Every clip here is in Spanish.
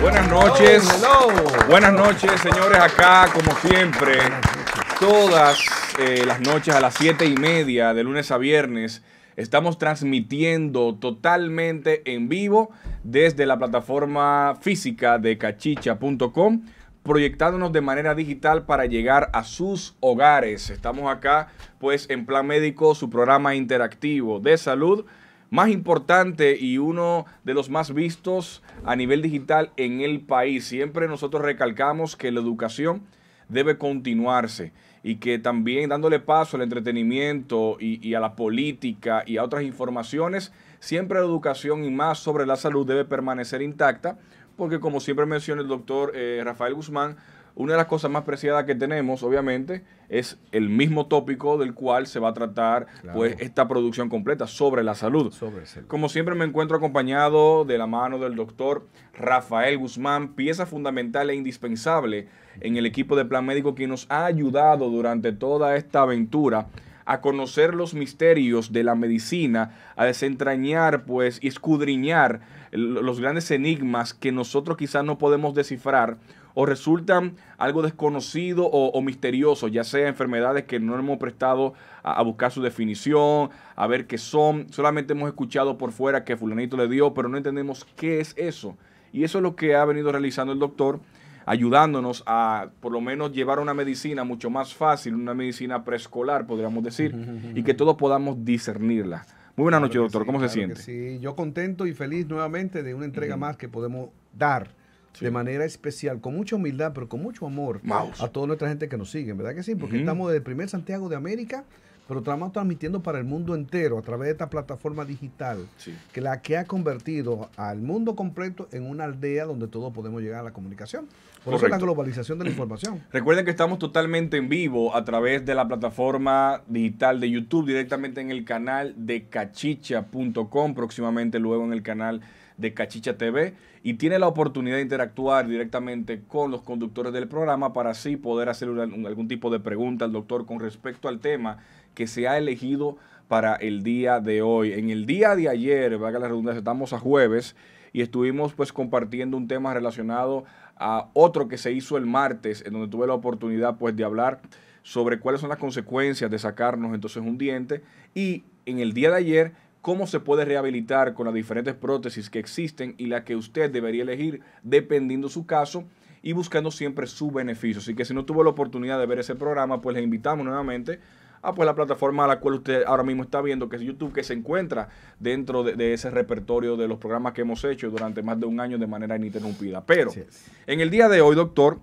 Buenas noches. Oh, Buenas noches, señores. Acá, como siempre, todas eh, las noches a las siete y media, de lunes a viernes, estamos transmitiendo totalmente en vivo desde la plataforma física de cachicha.com proyectándonos de manera digital para llegar a sus hogares. Estamos acá pues en Plan Médico, su programa interactivo de salud más importante y uno de los más vistos a nivel digital en el país. Siempre nosotros recalcamos que la educación debe continuarse y que también dándole paso al entretenimiento y, a la política y a otras informaciones, siempre la educación y más sobre la salud debe permanecer intacta porque como siempre menciona el doctor eh, Rafael Guzmán, una de las cosas más preciadas que tenemos, obviamente, es el mismo tópico del cual se va a tratar pues esta producción completa sobre la salud. Como siempre me encuentro acompañado de la mano del doctor Rafael Guzmán, pieza fundamental e indispensable en el equipo de Plan Médico que nos ha ayudado durante toda esta aventura a conocer los misterios de la medicina, a desentrañar pues y escudriñar los grandes enigmas que nosotros quizás no podemos descifrar o resultan algo desconocido o, misterioso, ya sea enfermedades que no hemos prestado a, a, buscar su definición, a ver qué son, solamente hemos escuchado por fuera que fulanito le dio, pero no entendemos qué es eso. Y eso es lo que ha venido realizando el doctor, ayudándonos a por lo menos llevar una medicina mucho más fácil, una medicina preescolar, podríamos decir, y que todos podamos discernirla. Muy buenas noches, doctor. ¿Cómo se siente? Sí, yo contento y feliz nuevamente de una entrega más que podemos dar. de manera especial, con mucha humildad, pero con mucho amor a toda nuestra gente que nos sigue, ¿verdad que sí? Porque estamos desde el primer Santiago de América pero estamos transmitiendo para el mundo entero a través de esta plataforma digital, que la que ha convertido al mundo completo en una aldea donde todos podemos llegar a la comunicación. Por eso es la globalización de la información. Recuerden que estamos totalmente en vivo a través de la plataforma digital de YouTube, directamente en el canal de cachicha.com, próximamente luego en el canal de Cachicha TV y tiene la oportunidad de interactuar directamente con los conductores del programa para así poder hacer algún tipo de pregunta al doctor con respecto al tema que se ha elegido para el día de hoy. En el día de ayer, valga la redundancia, estamos a jueves y estuvimos pues compartiendo un tema relacionado a otro que se hizo el martes, en donde tuve la oportunidad pues de hablar sobre cuáles son las consecuencias de sacarnos entonces un diente y en el día de ayer cómo se puede rehabilitar con las diferentes prótesis que existen y la que usted debería elegir dependiendo su caso y buscando siempre su beneficio. Así que si no tuvo la oportunidad de ver ese programa, pues le invitamos nuevamente Ah, pues la plataforma a la cual usted ahora mismo está viendo, que es YouTube, que se encuentra dentro de, ese repertorio de los programas que hemos hecho durante más de un año de manera ininterrumpida. Pero en el día de hoy, doctor,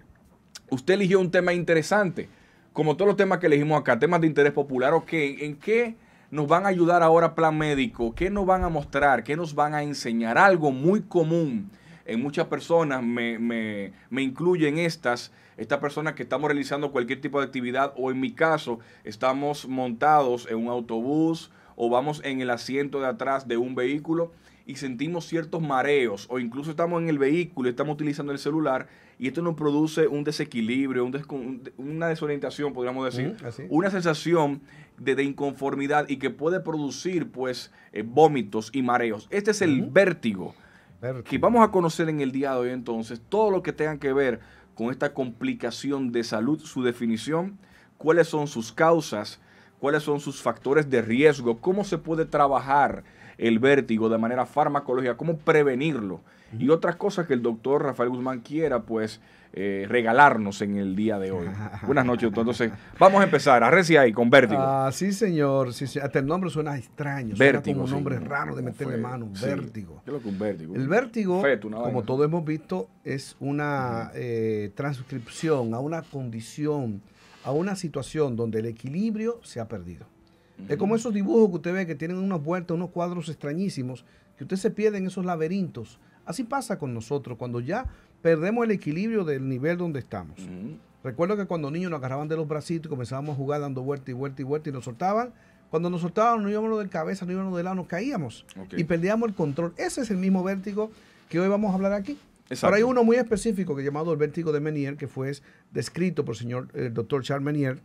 usted eligió un tema interesante, como todos los temas que elegimos acá, temas de interés popular. Ok, ¿en qué nos van a ayudar ahora Plan Médico? ¿Qué nos van a mostrar? ¿Qué nos van a enseñar? Algo muy común en muchas personas, me, incluyen estas, estas personas que estamos realizando cualquier tipo de actividad o en mi caso estamos montados en un autobús o vamos en el asiento de atrás de un vehículo y sentimos ciertos mareos o incluso estamos en el vehículo estamos utilizando el celular y esto nos produce un desequilibrio, una desorientación, podríamos decir, una sensación de, inconformidad y que puede producir pues eh, vómitos y mareos. Este es el vértigo y vamos a conocer en el día de hoy entonces todo lo que tenga que ver con esta complicación de salud, su definición, cuáles son sus causas, cuáles son sus factores de riesgo, cómo se puede trabajar el vértigo de manera farmacológica, cómo prevenirlo y otras cosas que el doctor Rafael Guzmán quiera pues eh, regalarnos en el día de hoy. Buenas noches, Entonces, vamos a empezar. Arrecia ahí con Vértigo. Ah, sí, señor. Sí, Hasta el nombre suena extraño. Suena como un nombre raro de meterle mano. Vértigo. ¿Qué es lo que un vértigo? El vértigo, como todos hemos visto, es una eh, transcripción a una condición, a una situación donde el equilibrio se ha perdido. Es como esos dibujos que usted ve que tienen unas vueltas, unos cuadros extrañísimos, que usted se pierde en esos laberintos. Así pasa con nosotros, cuando ya perdemos el equilibrio del nivel donde estamos. Recuerdo que cuando niños nos agarraban de los bracitos y comenzábamos a jugar dando vuelta y vuelta y vuelta y nos soltaban. Cuando nos soltaban, no íbamos de cabeza, no íbamos de lado, nos caíamos y perdíamos el control. Ese es el mismo vértigo que hoy vamos a hablar aquí. Ahora hay uno muy específico que llamado el vértigo de Menier, que fue descrito por el señor el doctor Charles Menier,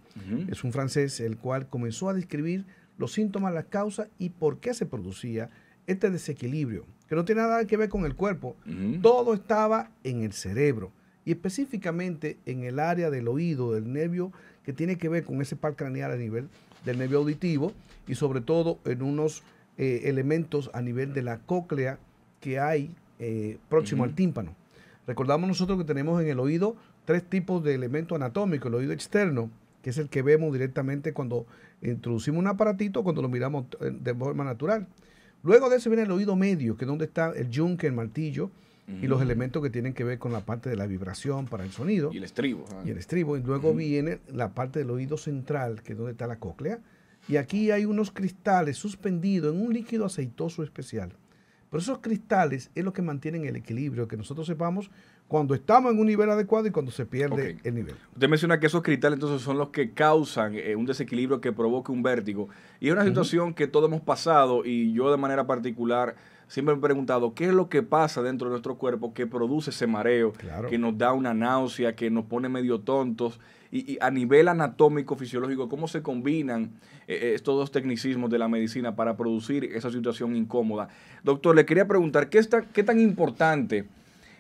es un francés el cual comenzó a describir los síntomas, las causas y por qué se producía este desequilibrio que no tiene nada que ver con el cuerpo. Todo estaba en el cerebro y específicamente en el área del oído, del nervio, que tiene que ver con ese par craneal a nivel del nervio auditivo y sobre todo en unos eh, elementos a nivel de la cóclea que hay eh, próximo al tímpano. Recordamos nosotros que tenemos en el oído tres tipos de elementos anatómicos, el oído externo, que es el que vemos directamente cuando introducimos un aparatito, cuando lo miramos eh, de forma natural. Luego de eso viene el oído medio, que es donde está el yunque, el martillo y los mm. elementos que tienen que ver con la parte de la vibración para el sonido. Y el estribo. Ah. Y el estribo. Y luego mm. viene la parte del oído central, que es donde está la cóclea. Y aquí hay unos cristales suspendidos en un líquido aceitoso especial. Pero esos cristales es lo que mantienen el equilibrio, que nosotros sepamos cuando estamos en un nivel adecuado y cuando se pierde el nivel. Usted menciona que esos cristales entonces son los que causan eh, un desequilibrio que provoca un vértigo. Y es una situación que todos hemos pasado y yo de manera particular siempre me he preguntado qué es lo que pasa dentro de nuestro cuerpo que produce ese mareo, que nos da una náusea, que nos pone medio tontos. Y, a nivel anatómico, fisiológico, ¿cómo se combinan eh, eh, estos dos tecnicismos de la medicina para producir esa situación incómoda? Doctor, le quería preguntar, ¿qué, está, qué tan importante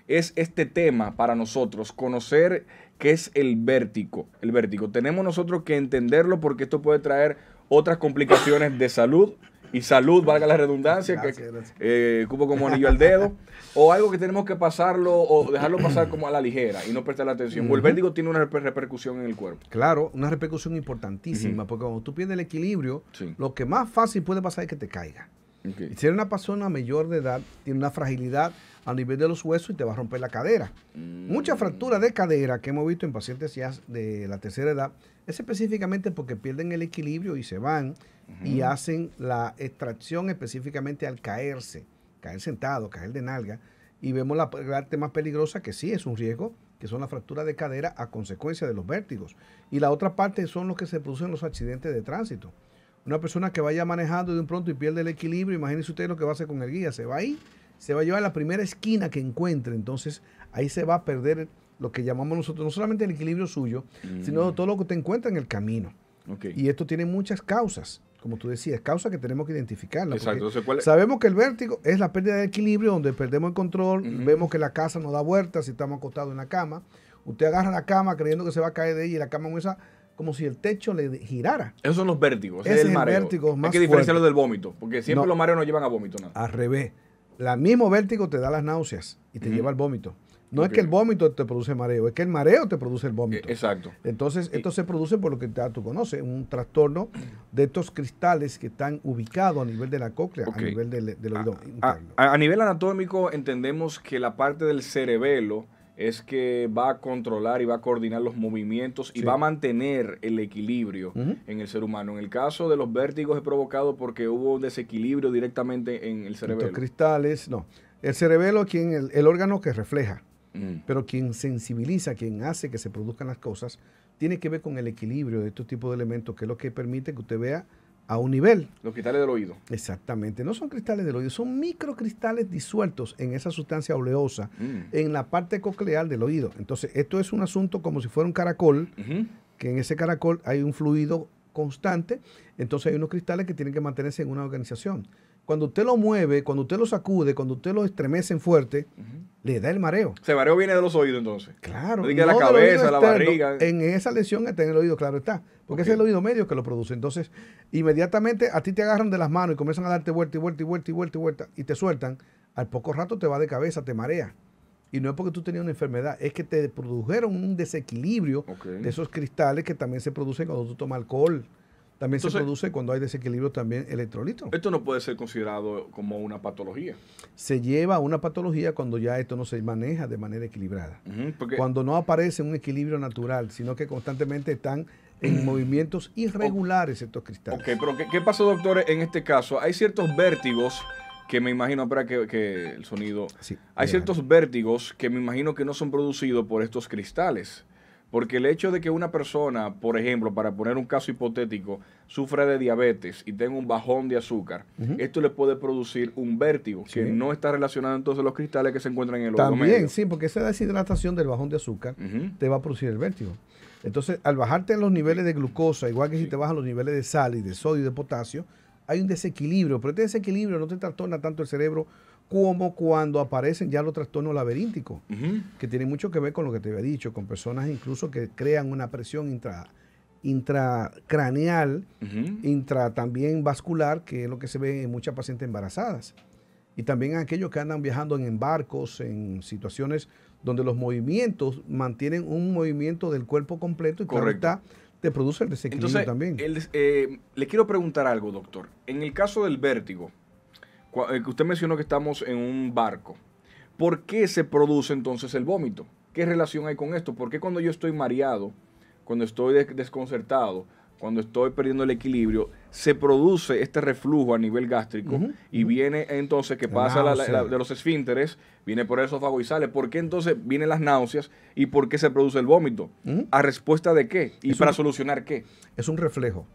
es este tema para nosotros, conocer qué es el vértigo. El vértigo, tenemos nosotros que entenderlo porque esto puede traer otras complicaciones de salud y salud, valga la redundancia, que eh, cupo como anillo al dedo, o algo que tenemos que pasarlo o dejarlo pasar como a la ligera y no prestarle atención. O El vértigo tiene una repercusión en el cuerpo. Claro, una repercusión importantísima, porque cuando tú pierdes el equilibrio, lo que más fácil puede pasar es que te caiga. Si eres una persona mayor de edad, tiene una fragilidad a nivel de los huesos y te va a romper la cadera. mucha Muchas mm. fracturas de cadera que hemos visto en pacientes ya de la tercera edad es específicamente porque pierden el equilibrio y se van y hacen la extracción específicamente al caerse, caer sentado, caer de nalga. Y vemos la parte más peligrosa que sí es un riesgo, que son las fracturas de cadera a consecuencia de los vértigos. Y la otra parte son los que se producen los accidentes de tránsito. Una persona que vaya manejando de un pronto y pierde el equilibrio, imagínense usted lo que va a hacer con el guía, se va ahí se va a llevar a la primera esquina que encuentre, entonces ahí se va a perder lo que llamamos nosotros, no solamente el equilibrio suyo, sino mm. todo lo que te encuentra en el camino. Y esto tiene muchas causas, como tú decías, causas que tenemos que identificar. sabemos que el vértigo es la pérdida de equilibrio, donde perdemos el control, vemos que la casa no da vueltas si estamos acostados en la cama. Usted agarra la cama creyendo que se va a caer de ella y la cama esa como si el techo le girara. Esos son los vértigos. es el, el más Hay que diferenciarlo del vómito, porque siempre los mareos no llevan a vómito. Nada. Al revés. La mismo vértigo te da las náuseas y te lleva al vómito. No es que el vómito te produce mareo, es que el mareo te produce el vómito. E, exacto. Entonces, esto se produce por lo que tú conoces, un trastorno de estos cristales que están ubicados a nivel de la cóclea, a nivel del, oído a, nivel anatómico, entendemos que la parte del cerebelo es que va a controlar y va a coordinar los movimientos y va a mantener el equilibrio en el ser humano. En el caso de los vértigos es provocado porque hubo un desequilibrio directamente en el cerebelo. Los cristales, no. El cerebelo quien el, órgano que refleja, mm. pero quien sensibiliza, quien hace que se produzcan las cosas, tiene que ver con el equilibrio de estos tipos de elementos, que es lo que permite que usted vea a un nivel. Los cristales del oído. Exactamente, no son cristales del oído, son microcristales disueltos en esa sustancia oleosa mm. en la parte coclear del oído. Entonces, esto es un asunto como si fuera un caracol, que en ese caracol hay un fluido constante, entonces hay unos cristales que tienen que mantenerse en una organización cuando usted lo mueve, cuando usted lo sacude, cuando usted lo estremece fuerte, le da el mareo. Ese mareo viene de los oídos entonces. Claro. No de la cabeza, la barriga. En esa lesión está en el oído, claro está. Porque es el oído medio que lo produce. Entonces, inmediatamente a ti te agarran de las manos y comienzan a darte vuelta y vuelta y vuelta y vuelta y vuelta y te sueltan. Al poco rato te va de cabeza, te marea. Y no es porque tú tenías una enfermedad, es que te produjeron un desequilibrio de esos cristales que también se producen cuando tú tomas alcohol. También se produce cuando hay desequilibrio también electrolito. Esto no puede ser considerado como una patología. Se lleva a una patología cuando ya esto no se maneja de manera equilibrada. cuando no aparece un equilibrio natural, sino que constantemente están en movimientos irregulares estos cristales. Ok, pero ¿qué, pasa, doctor, en este caso? Hay ciertos vértigos que me imagino, espera que, el sonido... hay ciertos vértigos que me imagino que no son producidos por estos cristales. Porque el hecho de que una persona, por ejemplo, para poner un caso hipotético, sufra de diabetes y tenga un bajón de azúcar, esto le puede producir un vértigo, que no está relacionado entonces a los cristales que se encuentran en el ojo. También, sí, porque esa deshidratación del bajón de azúcar te va a producir el vértigo. Entonces, al bajarte los niveles de glucosa, igual que si te bajan los niveles de sal y de sodio y de potasio, hay un desequilibrio, pero este desequilibrio no te trastorna tanto el cerebro como cuando aparecen ya los trastornos laberínticos, que tienen mucho que ver con lo que te había dicho, con personas incluso que crean una presión intra, intracraneal, intra también vascular, que es lo que se ve en muchas pacientes embarazadas. Y también aquellos que andan viajando en embarcos, en situaciones donde los movimientos mantienen un movimiento del cuerpo completo y Correcto. te produce el desequilibrio también. Eh, le quiero preguntar algo, doctor. En el caso del vértigo, eh, usted mencionó que estamos en un barco. ¿Por qué se produce entonces el vómito? ¿Qué relación hay con esto? ¿Por qué cuando yo estoy mareado, cuando estoy desconcertado, cuando estoy perdiendo el equilibrio, se produce este reflujo a nivel gástrico y viene entonces que pasa de los esfínteres, viene por el esófago y sale. ¿Por qué entonces vienen las náuseas y por qué se produce el vómito? ¿A respuesta de qué? ¿Y para solucionar qué? Es un reflejo.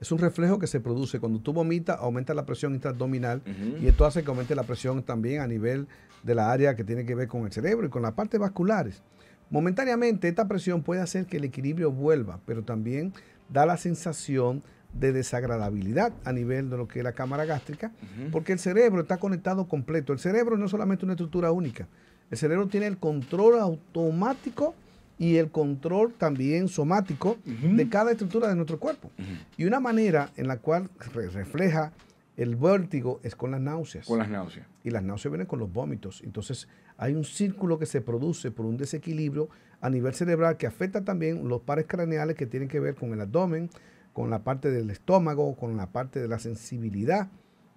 Es un reflejo que se produce. Cuando tú vomitas, aumenta la presión intraabdominal y esto hace que aumente la presión también a nivel de la área que tiene que ver con el cerebro y con las partes vasculares. Momentáneamente, esta presión puede hacer que el equilibrio vuelva, pero también da la sensación de desagradabilidad a nivel de lo que es la cámara gástrica, porque el cerebro está conectado completo. El cerebro no es solamente una estructura única. El cerebro tiene el control automático y el control también somático de cada estructura de nuestro cuerpo. Y una manera en la cual refleja el vértigo es con las náuseas. Con las náuseas. Y las náuseas vienen con los vómitos. Entonces hay un círculo que se produce por un desequilibrio a nivel cerebral que afecta también los pares craneales que tienen que ver con el abdomen, con la parte del estómago, con la parte de la sensibilidad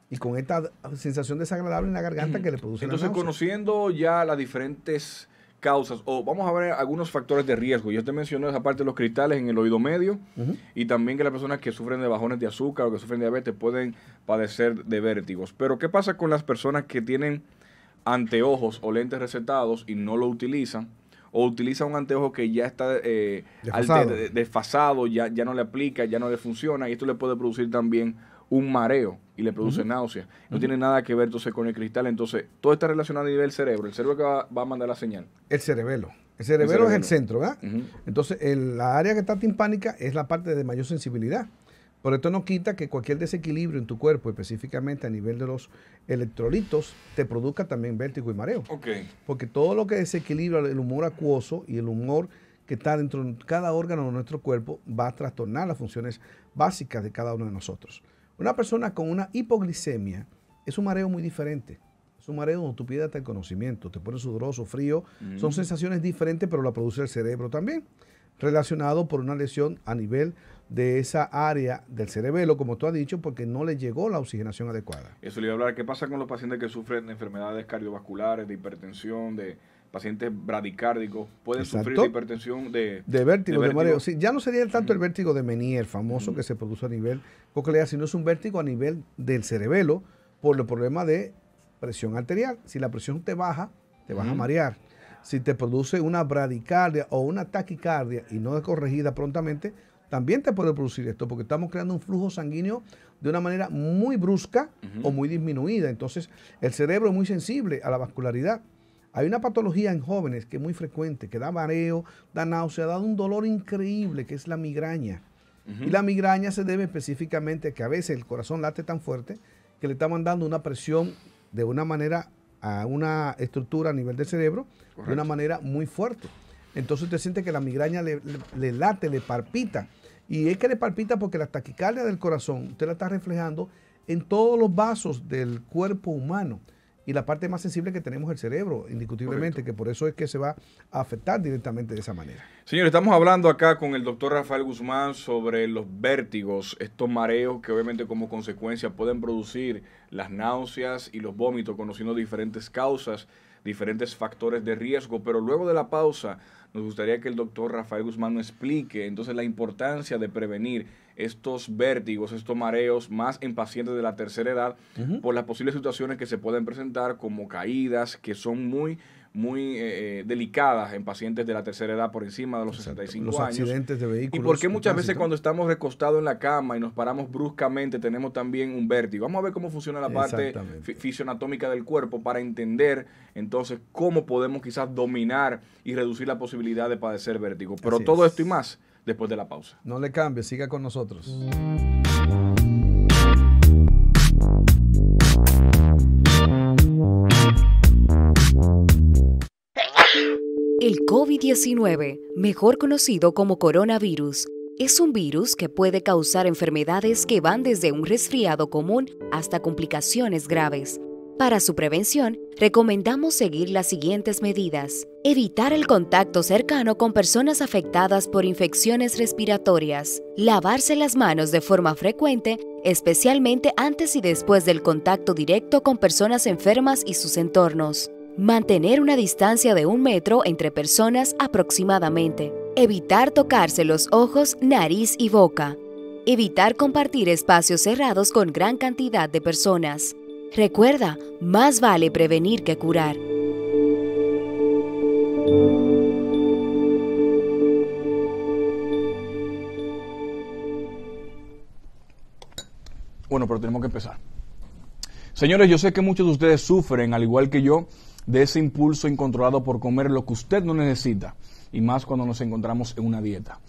y con esta sensación desagradable en la garganta que le produce. Entonces, la conociendo ya las diferentes causas o vamos a ver algunos factores de riesgo. Yo te mencioné esa parte de los cristales en el oído medio y también que las personas que sufren de bajones de azúcar o que sufren de diabetes pueden padecer de vértigos. Pero ¿qué pasa con las personas que tienen anteojos o lentes recetados y no lo utilizan? O utilizan un anteojo que ya está eh, desfasado, ya, ya no le aplica, ya no le funciona y esto le puede producir también un mareo y le produce náusea, náuseas. No tiene nada que ver entonces con el cristal. Entonces, todo está relacionado a nivel cerebro. El cerebro que va, a mandar la señal. El cerebelo. El cerebelo, es el centro, ¿verdad? Entonces, la área que está timpánica es la parte de mayor sensibilidad. Por esto no quita que cualquier desequilibrio en tu cuerpo, específicamente a nivel de los electrolitos, te produzca también vértigo y mareo. Okay. Porque todo lo que desequilibra el humor acuoso y el humor que está dentro de cada órgano de nuestro cuerpo va a trastornar las funciones básicas de cada uno de nosotros. Una persona con una hipoglicemia es un mareo muy diferente. Es un mareo donde tú pierdes hasta el conocimiento, te pone sudoroso, frío. Son mm. sensaciones diferentes, pero la produce el cerebro también. Relacionado por una lesión a nivel de esa área del cerebelo, como tú has dicho, porque no le llegó la oxigenación adecuada. Eso le iba a hablar. ¿Qué pasa con los pacientes que sufren enfermedades cardiovasculares, de hipertensión, de, pacientes bradicárdicos, pueden sufrir hipertensión de, de vértigo, de, mareo. ya no sería tanto el vértigo de Menier, famoso que se produce a nivel coclear, sino es un vértigo a nivel del cerebelo por el problema de presión arterial. Si la presión te baja, te vas a marear. Si te produce una bradicardia o una taquicardia y no es corregida prontamente, también te puede producir esto, porque estamos creando un flujo sanguíneo de una manera muy brusca o muy disminuida. Entonces, el cerebro es muy sensible a la vascularidad. Hay una patología en jóvenes que es muy frecuente, que da mareo, da náusea, da un dolor increíble, que es la migraña. Y la migraña se debe específicamente a que a veces el corazón late tan fuerte que le está mandando una presión de una manera a una estructura a nivel del cerebro, de una manera muy fuerte. Entonces usted siente que la migraña le, le late, le palpita. Y es que le palpita porque la taquicardia del corazón, usted la está reflejando en todos los vasos del cuerpo humano y la parte más sensible que tenemos el cerebro, indiscutiblemente, que por eso es que se va a afectar directamente de esa manera. Señor, estamos hablando acá con el doctor Rafael Guzmán sobre los vértigos, estos mareos que obviamente como consecuencia pueden producir las náuseas y los vómitos, conociendo diferentes causas diferentes factores de riesgo, pero luego de la pausa nos gustaría que el doctor Rafael Guzmán nos explique entonces la importancia de prevenir estos vértigos, estos mareos, más en pacientes de la tercera edad, por las posibles situaciones que se pueden presentar como caídas, que son muy muy eh, eh, delicadas en pacientes de la tercera edad por encima de los 65 los años. accidentes de vehículos. Y por qué muchas veces cuando estamos recostados en la cama y nos paramos bruscamente tenemos también un vértigo. Vamos a ver cómo funciona la parte fisioanatómica del cuerpo para entender entonces cómo podemos quizás dominar y reducir la posibilidad de padecer vértigo. Pero todo esto y más después de la pausa. No le cambie, siga con nosotros. COVID-19, mejor conocido como coronavirus, es un virus que puede causar enfermedades que van desde un resfriado común hasta complicaciones graves. Para su prevención, recomendamos seguir las siguientes medidas. Evitar el contacto cercano con personas afectadas por infecciones respiratorias. Lavarse las manos de forma frecuente, especialmente antes y después del contacto directo con personas enfermas y sus entornos. Mantener una distancia de un metro entre personas aproximadamente. Evitar tocarse los ojos, nariz y boca. Evitar compartir espacios cerrados con gran cantidad de personas. Recuerda, más vale prevenir que curar. Bueno, pero tenemos que empezar. Señores, yo sé que muchos de ustedes sufren, al igual que yo, de ese impulso incontrolado por comer lo que usted no necesita, y más cuando nos encontramos en una dieta.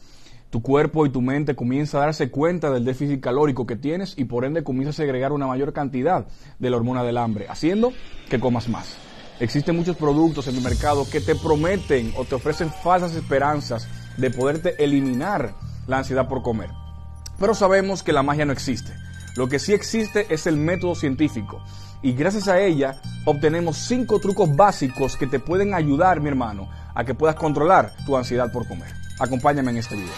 Tu cuerpo y tu mente comienza a darse cuenta del déficit calórico que tienes y por ende comienza a segregar una mayor cantidad de la hormona del hambre, haciendo que comas más. Existen muchos productos en el mercado que te prometen o te ofrecen falsas esperanzas de poderte eliminar la ansiedad por comer. Pero sabemos que la magia no existe. Lo que sí existe es el método científico. Y gracias a ella obtenemos cinco trucos básicos que te pueden ayudar, mi hermano, a que puedas controlar tu ansiedad por comer. Acompáñame en este video.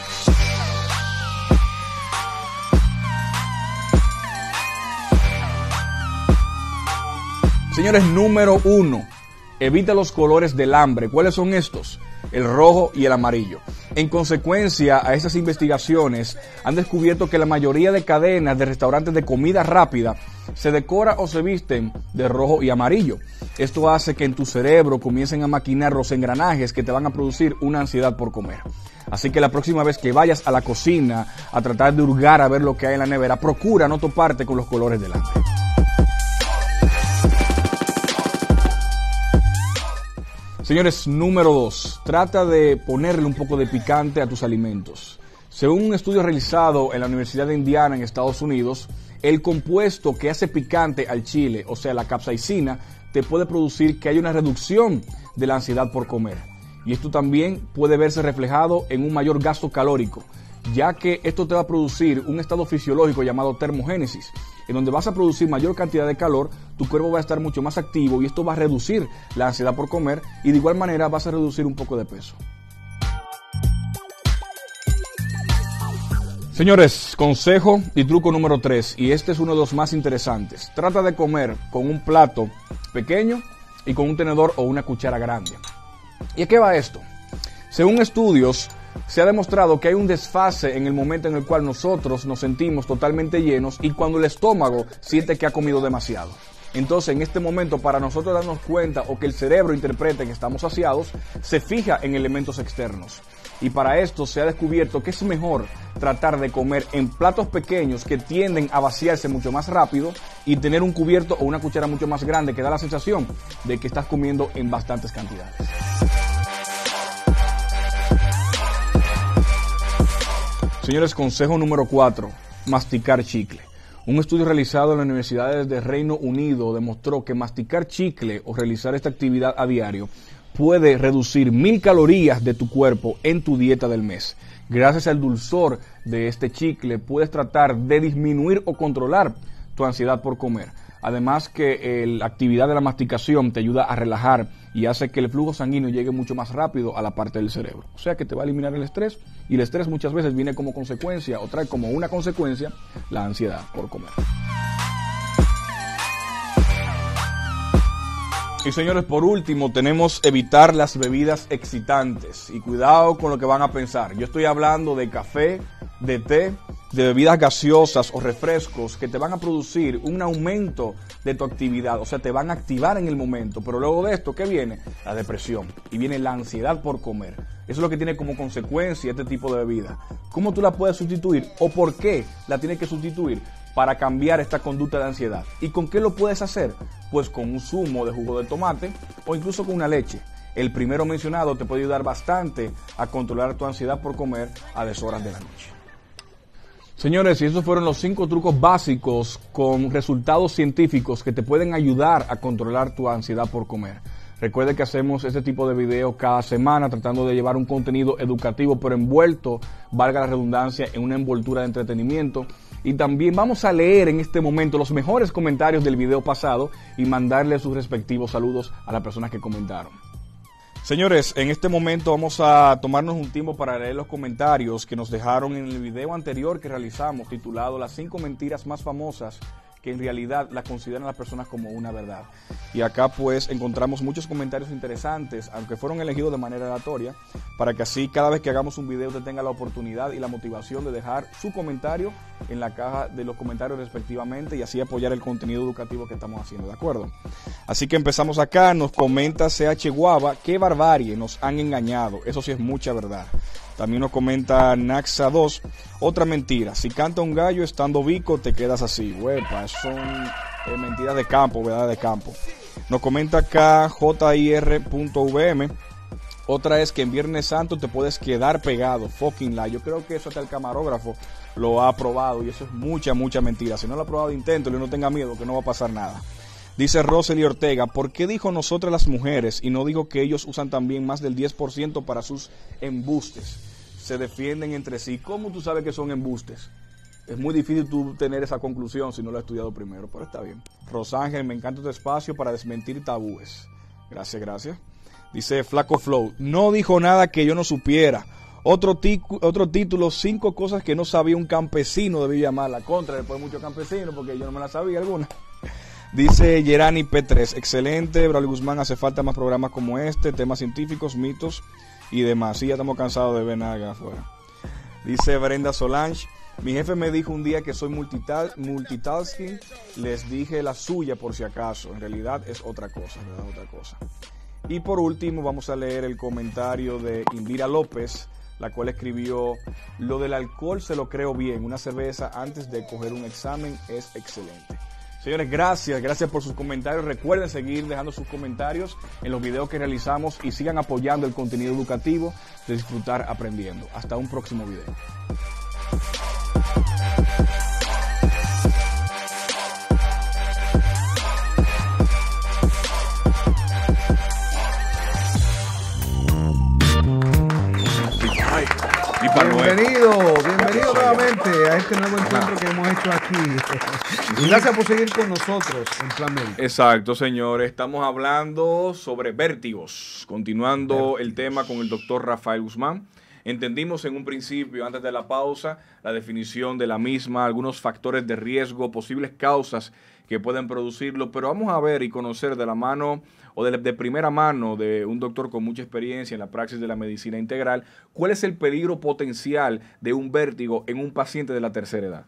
Señores, número uno, evita los colores del hambre. ¿Cuáles son estos? el rojo y el amarillo. En consecuencia a esas investigaciones, han descubierto que la mayoría de cadenas de restaurantes de comida rápida se decora o se visten de rojo y amarillo. Esto hace que en tu cerebro comiencen a maquinar los engranajes que te van a producir una ansiedad por comer. Así que la próxima vez que vayas a la cocina a tratar de hurgar a ver lo que hay en la nevera, procura no toparte con los colores delante. Señores, número dos, trata de ponerle un poco de picante a tus alimentos. Según un estudio realizado en la Universidad de Indiana en Estados Unidos, el compuesto que hace picante al chile, o sea, la capsaicina, te puede producir que haya una reducción de la ansiedad por comer. Y esto también puede verse reflejado en un mayor gasto calórico ya que esto te va a producir un estado fisiológico llamado termogénesis, en donde vas a producir mayor cantidad de calor, tu cuerpo va a estar mucho más activo y esto va a reducir la ansiedad por comer y de igual manera vas a reducir un poco de peso. Señores, consejo y truco número 3, y este es uno de los más interesantes. Trata de comer con un plato pequeño y con un tenedor o una cuchara grande. ¿Y a qué va esto? Según estudios, se ha demostrado que hay un desfase en el momento en el cual nosotros nos sentimos totalmente llenos y cuando el estómago siente que ha comido demasiado. Entonces, en este momento, para nosotros darnos cuenta o que el cerebro interprete que estamos saciados, se fija en elementos externos. Y para esto se ha descubierto que es mejor tratar de comer en platos pequeños que tienden a vaciarse mucho más rápido y tener un cubierto o una cuchara mucho más grande que da la sensación de que estás comiendo en bastantes cantidades. Señores, consejo número 4, masticar chicle. Un estudio realizado en las universidades de Reino Unido demostró que masticar chicle o realizar esta actividad a diario puede reducir mil calorías de tu cuerpo en tu dieta del mes. Gracias al dulzor de este chicle puedes tratar de disminuir o controlar tu ansiedad por comer. Además que la actividad de la masticación te ayuda a relajar y hace que el flujo sanguíneo llegue mucho más rápido a la parte del cerebro. O sea que te va a eliminar el estrés y el estrés muchas veces viene como consecuencia o trae como una consecuencia la ansiedad por comer. Y señores, por último, tenemos evitar las bebidas excitantes. Y cuidado con lo que van a pensar. Yo estoy hablando de café, de té, de bebidas gaseosas o refrescos que te van a producir un aumento de tu actividad. O sea, te van a activar en el momento. Pero luego de esto, ¿qué viene? La depresión. Y viene la ansiedad por comer. Eso es lo que tiene como consecuencia este tipo de bebida. ¿Cómo tú la puedes sustituir? ¿O por qué la tienes que sustituir? para cambiar esta conducta de ansiedad. ¿Y con qué lo puedes hacer? Pues con un zumo de jugo de tomate o incluso con una leche. El primero mencionado te puede ayudar bastante a controlar tu ansiedad por comer a horas de la noche. Señores, y esos fueron los cinco trucos básicos con resultados científicos que te pueden ayudar a controlar tu ansiedad por comer. Recuerde que hacemos este tipo de videos cada semana tratando de llevar un contenido educativo pero envuelto, valga la redundancia, en una envoltura de entretenimiento. Y también vamos a leer en este momento los mejores comentarios del video pasado y mandarle sus respectivos saludos a las personas que comentaron. Señores, en este momento vamos a tomarnos un tiempo para leer los comentarios que nos dejaron en el video anterior que realizamos titulado Las 5 mentiras más famosas que en realidad las consideran las personas como una verdad. Y acá pues encontramos muchos comentarios interesantes, aunque fueron elegidos de manera aleatoria, para que así cada vez que hagamos un video usted tenga la oportunidad y la motivación de dejar su comentario en la caja de los comentarios respectivamente y así apoyar el contenido educativo que estamos haciendo, ¿de acuerdo? Así que empezamos acá, nos comenta CH Guava, qué barbarie, nos han engañado, eso sí es mucha verdad. También nos comenta Naxa 2. Otra mentira. Si canta un gallo estando vico te quedas así. Huepa, son eh, mentiras de campo, verdad de campo. Nos comenta JIR.VM Otra es que en Viernes Santo te puedes quedar pegado. Fucking la. Yo creo que eso hasta el camarógrafo lo ha probado y eso es mucha, mucha mentira. Si no lo ha probado, intento, y no tenga miedo que no va a pasar nada. Dice Rosely Ortega, ¿por qué dijo nosotras las mujeres y no dijo que ellos usan también más del 10% para sus embustes? Se defienden entre sí. ¿Cómo tú sabes que son embustes? Es muy difícil tú tener esa conclusión si no lo has estudiado primero, pero está bien. Rosángel, me encanta tu espacio para desmentir tabúes. Gracias, gracias. Dice Flaco Flow, no dijo nada que yo no supiera. Otro, otro título, cinco cosas que no sabía un campesino de la Contra, después muchos campesinos, porque yo no me la sabía alguna. Dice Gerani P3, excelente, Braulio Guzmán, hace falta más programas como este, temas científicos, mitos y demás. Sí, ya estamos cansados de ver nada afuera. Dice Brenda Solange, mi jefe me dijo un día que soy multitasking, les dije la suya por si acaso, en realidad es otra cosa, ¿verdad? Otra cosa. Y por último vamos a leer el comentario de Indira López, la cual escribió, lo del alcohol se lo creo bien, una cerveza antes de coger un examen es excelente. Señores, gracias, gracias por sus comentarios. Recuerden seguir dejando sus comentarios en los videos que realizamos y sigan apoyando el contenido educativo de disfrutar aprendiendo. Hasta un próximo video. Bienvenido, Bienvenido nuevamente a este nuevo encuentro que hemos hecho aquí. Y gracias por seguir con nosotros en Plan Exacto, señores. Estamos hablando sobre vértigos. Continuando el tema con el doctor Rafael Guzmán. Entendimos en un principio, antes de la pausa, la definición de la misma, algunos factores de riesgo, posibles causas que pueden producirlo, pero vamos a ver y conocer de la mano o de, primera mano de un doctor con mucha experiencia en la praxis de la medicina integral, cuál es el peligro potencial de un vértigo en un paciente de la tercera edad.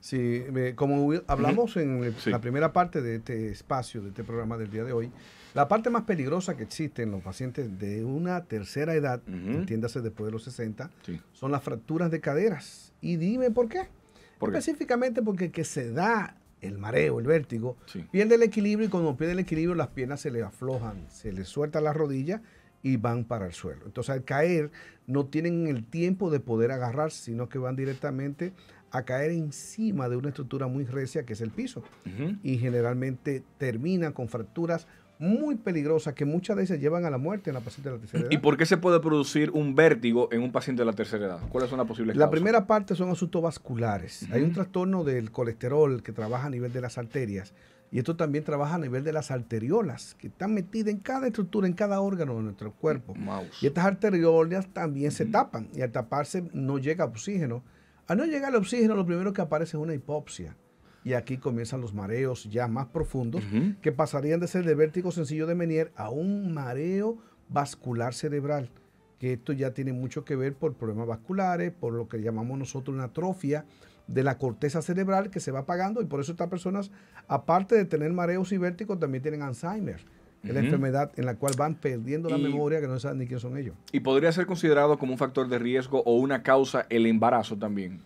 Sí, eh, como hablamos en la primera parte de este espacio, de este programa del día de hoy, la parte más peligrosa que existe en los pacientes de una tercera edad, entiéndase después de los 60, son las fracturas de caderas. Y dime por qué. Específicamente porque que se da el mareo, el vértigo, pierde el equilibrio y cuando pierde el equilibrio las piernas se le aflojan, se le suelta la rodilla y van para el suelo. Entonces al caer no tienen el tiempo de poder agarrarse, sino que van directamente a caer encima de una estructura muy recia que es el piso. Y generalmente termina con fracturas muy peligrosas que muchas veces llevan a la muerte en la paciente de la tercera edad. ¿Y por qué se puede producir un vértigo en un paciente de la tercera edad? ¿Cuáles son las posibles La primera parte son asuntos vasculares. Hay un trastorno del colesterol que trabaja a nivel de las arterias y esto también trabaja a nivel de las arteriolas que están metidas en cada estructura, en cada órgano de nuestro cuerpo. Y estas arteriolas también se tapan y al taparse no llega oxígeno. Al no llegar el oxígeno, lo primero que aparece es una hipopsia y aquí comienzan los mareos ya más profundos, que pasarían de ser de vértigo sencillo de Menier a un mareo vascular cerebral, que esto ya tiene mucho que ver por problemas vasculares, por lo que llamamos nosotros una atrofia de la corteza cerebral que se va apagando y por eso estas personas, aparte de tener mareos y vértigos, también tienen Alzheimer. que Es la enfermedad en la cual van perdiendo la memoria que no saben ni quién son ellos. Y podría ser considerado como un factor de riesgo o una causa el embarazo también.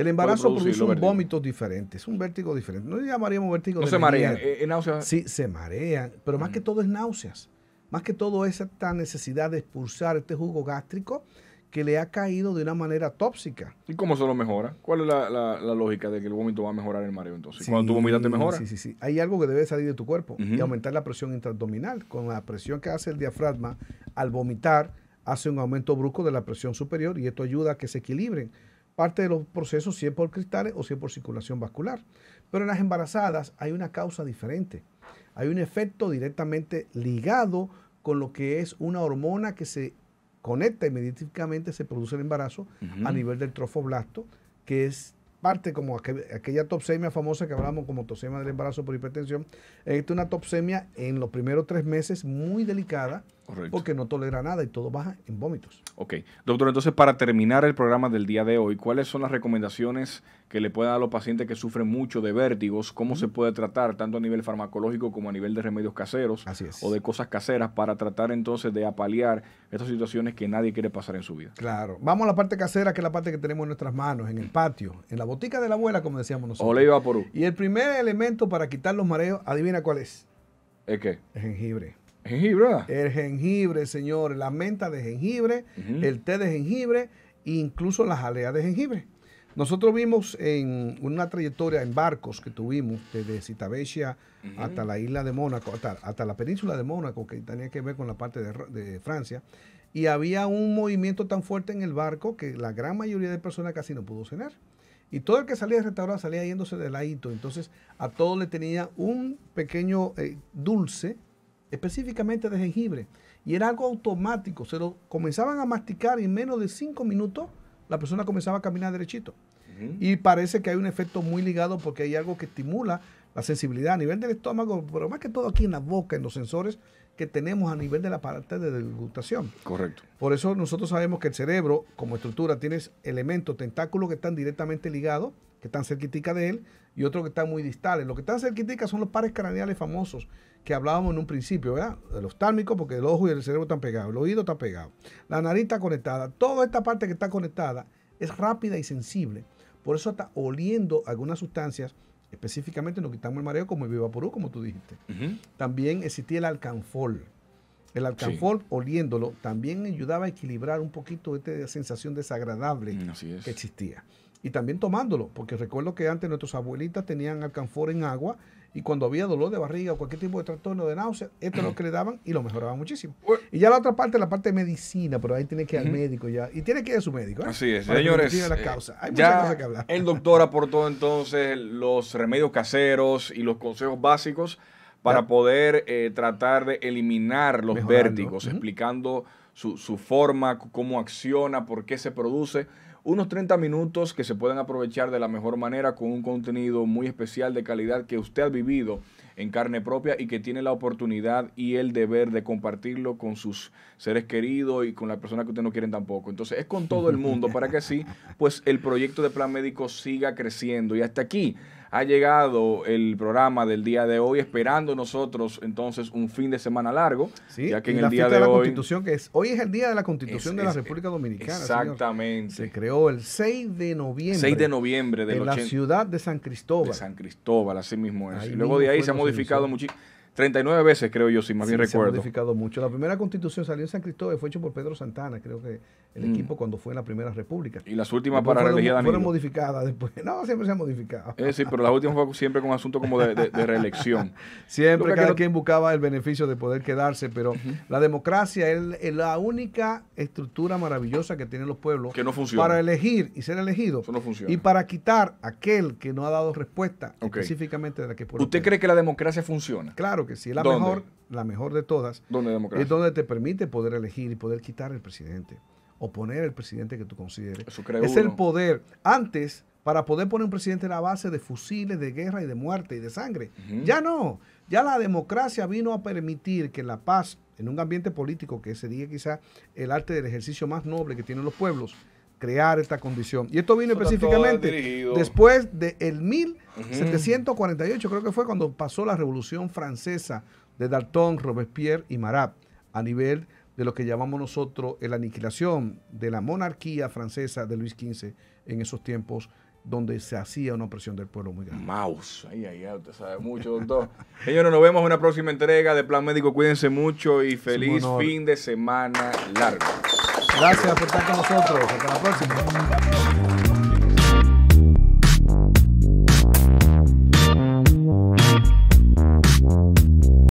El embarazo produce un vómito diferente, es un vértigo diferente. No llamaríamos vértigo. No se marean, eh, eh, náuseas. Sí, se marean, pero más mm. que todo es náuseas. Más que todo es esta necesidad de expulsar este jugo gástrico que le ha caído de una manera tóxica. ¿Y cómo se lo mejora? ¿Cuál es la, lógica de que el vómito va a mejorar el mareo entonces? Cuando tú vomitas te mejora. Sí, sí, sí. Hay algo que debe salir de tu cuerpo y aumentar la presión intraabdominal. Con la presión que hace el diafragma al vomitar, hace un aumento brusco de la presión superior y esto ayuda a que se equilibren parte de los procesos si es por cristales o si es por circulación vascular. Pero en las embarazadas hay una causa diferente. Hay un efecto directamente ligado con lo que es una hormona que se conecta inmediatamente, se produce el embarazo a nivel del trofoblasto, que es parte como aquella topsemia famosa que hablamos como topsemia del embarazo por hipertensión. Esta es una topsemia en los primeros tres meses muy delicada porque no tolera nada y todo baja en vómitos. Ok. Doctor, entonces para terminar el programa del día de hoy, ¿cuáles son las recomendaciones que le pueden dar a los pacientes que sufren mucho de vértigos? ¿Cómo se puede tratar tanto a nivel farmacológico como a nivel de remedios caseros Así o de cosas caseras para tratar entonces de apalear estas situaciones que nadie quiere pasar en su vida? Claro. Vamos a la parte casera, que es la parte que tenemos en nuestras manos, en el patio, en la botica de la abuela, como decíamos nosotros. por por Y el primer elemento para quitar los mareos, adivina cuál es. ¿Es qué? El jengibre. El jengibre, señor, la menta de jengibre, el té de jengibre, incluso las aleas de jengibre. Nosotros vimos en una trayectoria en barcos que tuvimos desde Citavecia hasta la isla de Mónaco, hasta, la península de Mónaco, que tenía que ver con la parte de, Francia, y había un movimiento tan fuerte en el barco que la gran mayoría de personas casi no pudo cenar. Y todo el que salía de restaurante salía yéndose de ladito, entonces a todos le tenía un pequeño eh, dulce específicamente de jengibre. Y era algo automático, se lo comenzaban a masticar y en menos de cinco minutos la persona comenzaba a caminar derechito. Y parece que hay un efecto muy ligado porque hay algo que estimula la sensibilidad a nivel del estómago, pero más que todo aquí en la boca, en los sensores que tenemos a nivel de la parte de degustación. Correcto. Por eso nosotros sabemos que el cerebro, como estructura, tiene elementos, tentáculos que están directamente ligados, que están cerquiticas de él, y otros que están muy distales. lo que están cerquiticas son los pares craneales famosos, que hablábamos en un principio, ¿verdad? Los tálmicos, porque el ojo y el cerebro están pegados, el oído está pegado, la nariz está conectada, toda esta parte que está conectada es rápida y sensible. Por eso está oliendo algunas sustancias, específicamente nos quitamos el mareo como el purú, como tú dijiste. También existía el alcanfor. El alcanfor, oliéndolo, también ayudaba a equilibrar un poquito esta sensación desagradable mm, que existía. Y también tomándolo, porque recuerdo que antes nuestros abuelitas tenían alcanfor en agua y cuando había dolor de barriga o cualquier tipo de trastorno de náusea, esto lo que le daban y lo mejoraban muchísimo. Y ya la otra parte, la parte de medicina, pero ahí tiene que ir al médico ya. Y tiene que ir a su médico. ¿eh? Así es, señores. Eh, ya El doctor aportó entonces los remedios caseros y los consejos básicos para poder eh, tratar de eliminar los vértigos, explicando su, su, forma, cómo acciona, por qué se produce unos 30 minutos que se pueden aprovechar de la mejor manera con un contenido muy especial de calidad que usted ha vivido en carne propia y que tiene la oportunidad y el deber de compartirlo con sus seres queridos y con las personas que usted no quieren tampoco. Entonces es con todo el mundo para que así pues el proyecto de plan médico siga creciendo. Y hasta aquí ha llegado el programa del día de hoy, esperando nosotros entonces un fin de semana largo, sí, ya que en el día de, la Constitución, que es, hoy es el día de la Constitución de la República Dominicana. Exactamente. Se creó el 6 de noviembre. 6 de noviembre de en la ciudad de San Cristóbal. De San Cristóbal, así mismo es. y luego de ahí se ha modificado muchísimo 39 veces, creo yo, si más bien recuerdo. Se ha modificado mucho. La primera constitución salió en San Cristóbal, fue hecho por Pedro Santana, creo que el mm. equipo cuando fue en la primera república. Y las últimas para fueron, Fueron modificadas después. No, siempre se ha modificado. Eh, sí, pero las últimas fue siempre con asunto como de, reelección. siempre cada quien buscaba el beneficio de poder quedarse, pero la democracia es, la única estructura maravillosa que tienen los pueblos. Que no funciona. Para elegir y ser elegido. Eso no funciona. Y para quitar aquel que no ha dado respuesta específicamente de la que ¿Usted cree que la democracia funciona? Claro que que sí es la mejor, la mejor de todas, es donde te permite poder elegir y poder quitar el presidente o poner el presidente que tú consideres. es el poder. Antes, para poder poner un presidente la base de fusiles, de guerra y de muerte y de sangre. Ya no. Ya la democracia vino a permitir que la paz, en un ambiente político que sería quizá el arte del ejercicio más noble que tienen los pueblos, crear esta condición. Y esto vino específicamente después del 1748, creo que fue cuando pasó la Revolución Francesa de Dalton, Robespierre y Marat a nivel de lo que llamamos nosotros la aniquilación de la monarquía francesa de Luis XV en esos tiempos donde se hacía una opresión del pueblo muy grande. Maus, ahí ay, ay, usted sabe mucho, doctor. Señores, nos vemos en una próxima entrega de Plan Médico. Cuídense mucho y feliz fin de semana largo. Gracias por estar con nosotros. Hasta la próxima.